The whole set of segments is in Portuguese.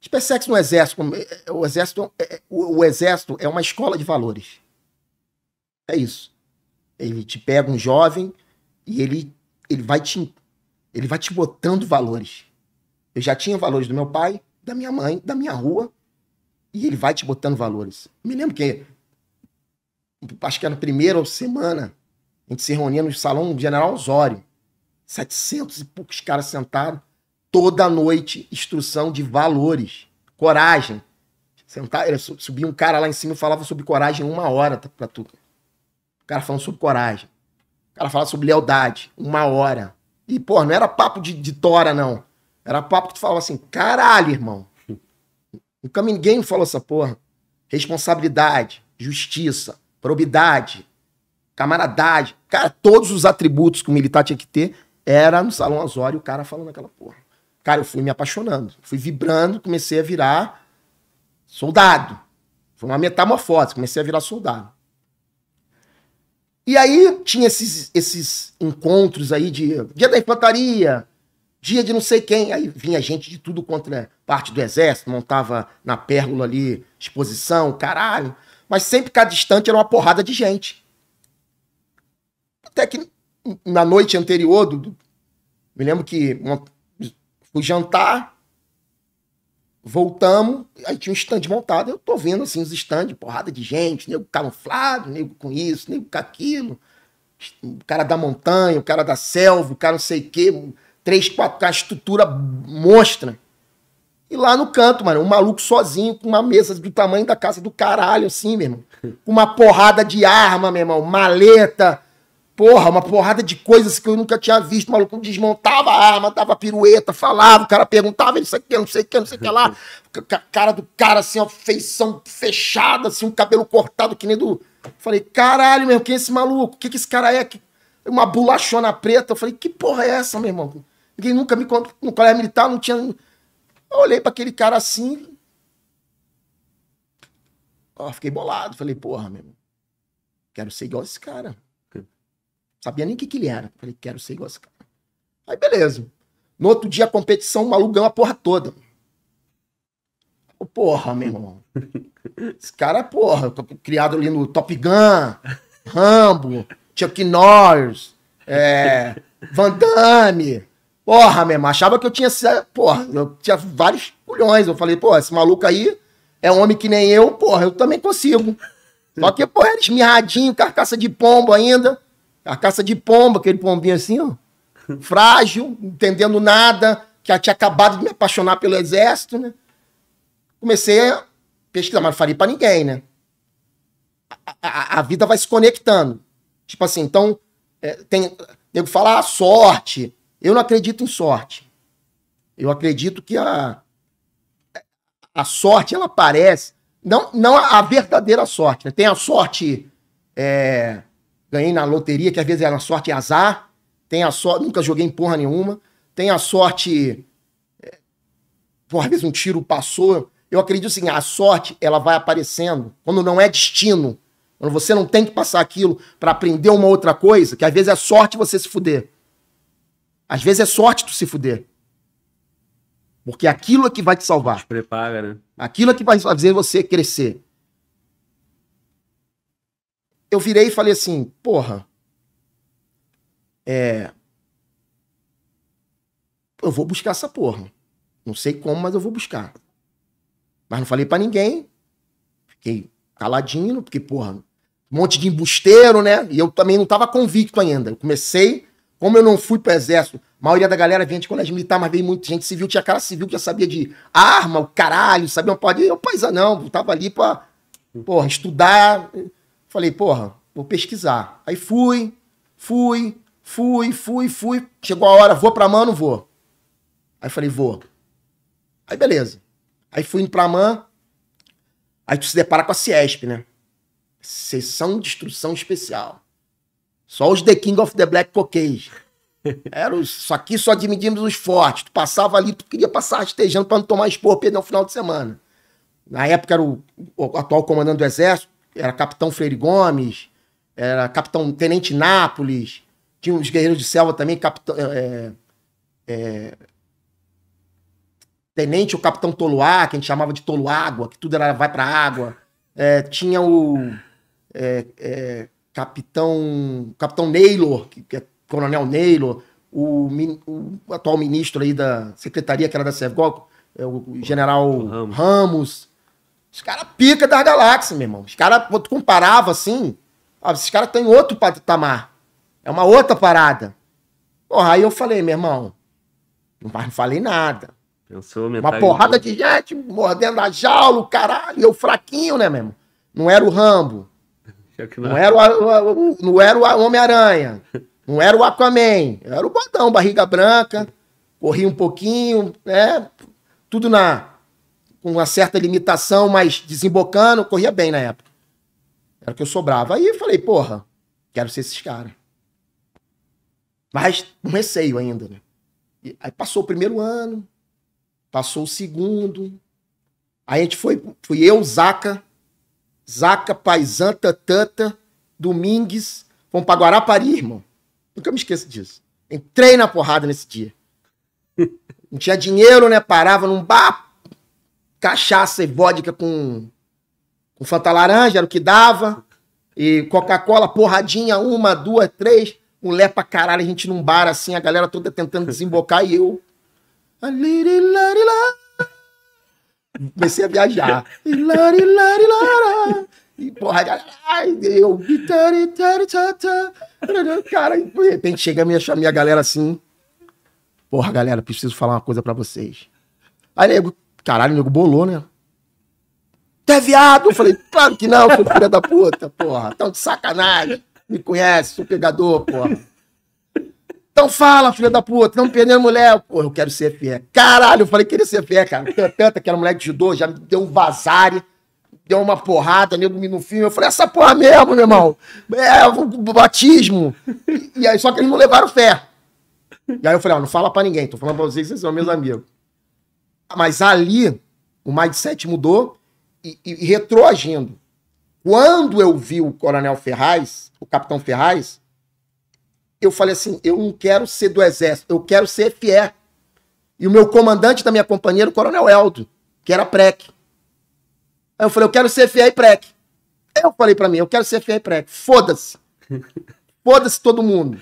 Tipo, é SpaceX no exército, é, é, o exército, o, o exército é uma escola de valores. É isso. Ele te pega um jovem e ele, ele vai te ele vai te botando valores. Eu já tinha valores do meu pai, da minha mãe, da minha rua, e ele vai te botando valores. me lembro que acho que era na primeira semana, a gente se reunia no salão General Osório, 700 e poucos caras sentados, toda noite instrução de valores, coragem. Sentar, subia um cara lá em cima e falava sobre coragem uma hora para tudo. O cara falando sobre coragem. O cara falava sobre lealdade uma hora. E, pô, não era papo de, de tora, não. Era papo que tu falava assim, caralho, irmão. Nunca ninguém falou essa porra. Responsabilidade, justiça, probidade, camaradagem. Cara, todos os atributos que o militar tinha que ter era no Salão e o cara falando aquela porra. Cara, eu fui me apaixonando, fui vibrando, comecei a virar soldado. Foi uma metamorfose, comecei a virar soldado. E aí tinha esses, esses encontros aí de dia da infantaria, dia de não sei quem. Aí vinha gente de tudo contra né? parte do exército, montava na pérgola ali exposição, caralho. Mas sempre cada distante era uma porrada de gente. Até que na noite anterior, do, me lembro que Fui jantar, voltamos, aí tinha um stand montado. Eu tô vendo assim os stand, porrada de gente, nego camuflado, nego com isso, nego com aquilo. O cara da montanha, o cara da selva, o cara não sei o quê. Três, quatro, a estrutura monstra. E lá no canto, mano, um maluco sozinho, com uma mesa do tamanho da casa do caralho, assim, meu irmão. Uma porrada de arma, meu irmão, maleta, Porra, uma porrada de coisas que eu nunca tinha visto. O maluco desmontava a arma, dava pirueta, falava, o cara perguntava, isso sei que, não sei o que, não sei o que lá. Cara do cara, assim, ó, feição fechada, assim, um cabelo cortado que nem do. falei, caralho, meu, quem é esse maluco? O que, que esse cara é? Uma bolachona preta. Eu falei, que porra é essa, meu irmão? Ninguém nunca me contou. No colégio militar não tinha. Eu olhei para aquele cara assim. Ó, fiquei bolado. Falei, porra, meu irmão. Quero ser igual esse cara. Sabia nem o que, que ele era. Falei, quero ser igual esse cara. Aí, beleza. No outro dia, a competição, o maluco ganhou a porra toda. Porra, meu irmão. Esse cara, porra, criado ali no Top Gun, Rambo, Chuck Norris, é, Van Damme. Porra, meu irmão, achava que eu tinha. Porra, eu tinha vários culhões. Eu falei, porra, esse maluco aí é um homem que nem eu, porra, eu também consigo. Só que, porra, eles esmirradinho, carcaça de pombo ainda. A caça de pomba, aquele pombinho assim, ó. Frágil, entendendo nada, que já tinha acabado de me apaixonar pelo exército, né? Comecei a pesquisar, mas não faria pra ninguém, né? A, a, a, vida vai se conectando. Tipo assim, então, é, tem. Nego fala, a ah, sorte. Eu não acredito em sorte. Eu acredito que a, a sorte, ela aparece. Não, não a verdadeira sorte, né? Tem a sorte. É, ganhei na loteria, que às vezes era é uma sorte azar, tem a sorte, nunca joguei em porra nenhuma, tem a sorte, é, porra, às vezes um tiro passou. Eu acredito assim, a sorte, ela vai aparecendo quando não é destino, quando você não tem que passar aquilo para aprender uma outra coisa, que às vezes é sorte você se fuder. Às vezes é sorte tu se fuder. Porque aquilo é que vai te salvar. Prepara, né? Aquilo é que vai fazer você crescer eu virei e falei assim, porra, é, eu vou buscar essa porra. Não sei como, mas eu vou buscar. Mas não falei para ninguém. Fiquei caladinho, porque, porra, um monte de embusteiro, né? E eu também não tava convicto ainda. Eu comecei, como eu não fui pro exército, a maioria da galera vinha de colégio militar, mas veio muita gente civil, tinha cara civil que já sabia de arma, o caralho, sabia uma porra. Eu, paisa, não, eu tava ali pra, porra, estudar. Falei, porra, vou pesquisar. Aí fui, fui, fui, fui, fui. Chegou a hora, vou pra MAN, não vou. Aí falei, vou. Aí beleza. Aí fui indo pra MAN, aí tu se depara com a CIESP, né? Sessão de Instrução Especial. Só os The King of the Black Cockades. Era os, só aqui só dividimos os fortes. Tu passava ali, tu queria passar rastejando pra não tomar expor, perder no é final de semana. Na época era o, o atual comandante do exército, era Capitão Freire Gomes, era Capitão Tenente Nápoles, tinha os Guerreiros de Selva também, Capitão. É, é, é, Tenente, o Capitão Toluá, que a gente chamava de Toluágua, que tudo era vai pra água. É, tinha o é, é, Capitão Capitão Naylor, que, que é Coronel Neylor, o, o, atual ministro aí da secretaria, que era da Sergol, é o General Ramos. Ramos. Os caras pica das galáxias, meu irmão. Os caras, quando comparava assim, ó, ah, esses caras têm outro patamar. É uma outra parada. Porra, aí eu falei, meu irmão, não, não falei nada. Pensou, meu Uma porrada de gente mordendo a jaula, caralho, eu fraquinho, né, mesmo? Não era o Rambo. É não é. era o, não era o Homem-Aranha. Não era o Aquaman. era o botão, barriga branca, corri um pouquinho, né? Tudo na, com uma certa limitação, mas desembocando, corria bem na época. Era o que eu sobrava. Aí eu falei, porra, quero ser esses caras. Mas um receio ainda, né? E aí passou o primeiro ano, passou o segundo. Aí a gente foi, fui eu, Zaca, Zaca, Paisanta Tatanta, Domingues, fomos pra Guarapari, irmão. Nunca me esqueço disso. Entrei na porrada nesse dia. Não tinha dinheiro, né? Parava num bar, cachaça e vodka com, com Fanta Laranja, era o que dava. E Coca-Cola, porradinha, uma, duas, três. Mulher pra caralho, a gente num bar assim, a galera toda tentando desembocar e eu. Comecei a viajar. E porra, ai, eu. Cara, de repente chega a minha, a minha galera assim. Porra, galera, preciso falar uma coisa para vocês. Aí, nego, Caralho, o nego bolou, né? Tu é viado? Eu falei, claro que não, sou filho da puta, porra. Tão tá de sacanagem. Me conhece, sou pegador, porra. Então fala, filha da puta, não perdendo mulher. Pô, eu quero ser fé. Caralho, eu falei que queria ser fé, cara. Tanta que era moleque de judô, já me deu um vazare, deu uma porrada, nego no filme. Eu falei, essa porra mesmo, meu irmão. É, o batismo. E aí, só que eles não levaram fé. E aí eu falei, ó, não fala pra ninguém, tô falando pra vocês, vocês são meus amigos. Mas ali o mindset mudou e, e, e retroagindo. Quando eu vi o Coronel Ferraz, o Capitão Ferraz, eu falei assim: eu não quero ser do Exército, eu quero ser FE. E o meu comandante da minha companhia era o Coronel Eldo, que era PREC. Aí eu falei: eu quero ser FE e PREC. Eu falei para mim: eu quero ser FE e PREC. Foda-se. Foda-se todo mundo.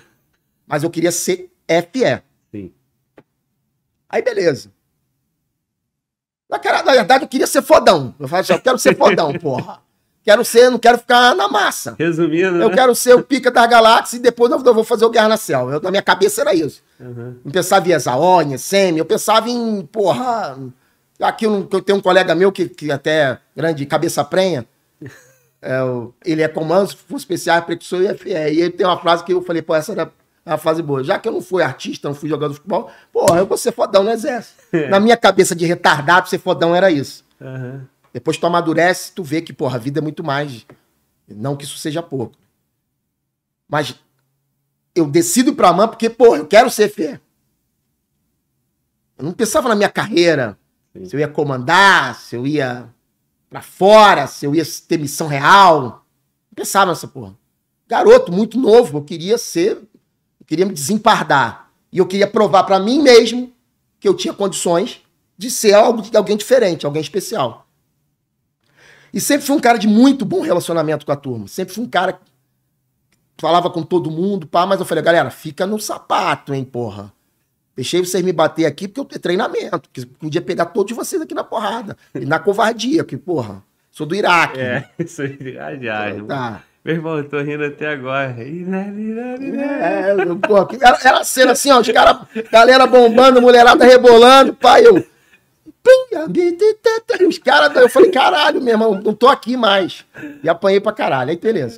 Mas eu queria ser FE. Sim. Aí beleza. Na, verdade, eu queria ser fodão. Eu falei assim, eu quero ser fodão, porra. Quero ser, não quero ficar na massa. Resumindo. Eu né? quero ser o pica das galáxias e depois eu vou fazer o Guerra na Céu. Eu, na minha cabeça era isso. Uhum. Não pensava em Exaônia, Semi, eu pensava em, porra. Aqui eu, eu tenho um colega meu que, que até é grande cabeça prenha. É, ele é comando, especial, é precursor, e, é, e ele tem uma frase que eu falei, pô, essa era é a fase boa. Já que eu não fui artista, não fui jogador de futebol, porra, eu vou ser fodão no exército. É. Na minha cabeça de retardado, ser fodão era isso. Uhum. Depois tu amadurece, tu vê que, porra, a vida é muito mais. Não que isso seja pouco. Mas eu decido pra mãe porque, porra, eu quero ser fé. Eu não pensava na minha carreira. Sim. Se eu ia comandar, se eu ia pra fora, se eu ia ter missão real. Não pensava nessa porra. Garoto, muito novo, eu queria ser eu queria me desempardar. E eu queria provar para mim mesmo que eu tinha condições de ser algo, alguém diferente, alguém especial. E sempre fui um cara de muito bom relacionamento com a turma. Sempre fui um cara que falava com todo mundo, pá, mas eu falei, galera, fica no sapato, hein, porra. Deixei vocês me bater aqui porque eu tenho treinamento, que podia pegar todos vocês aqui na porrada. E na covardia, que, porra, sou do Iraque. É, sou do Iraque. Tá. Meu irmão, eu tô rindo até agora. Né, né, né, é, era, a cena assim, ó, os caras, galera bombando, mulherada rebolando, pai, eu. Os caras, eu falei, caralho, meu irmão, não tô aqui mais. E apanhei pra caralho. Aí, beleza.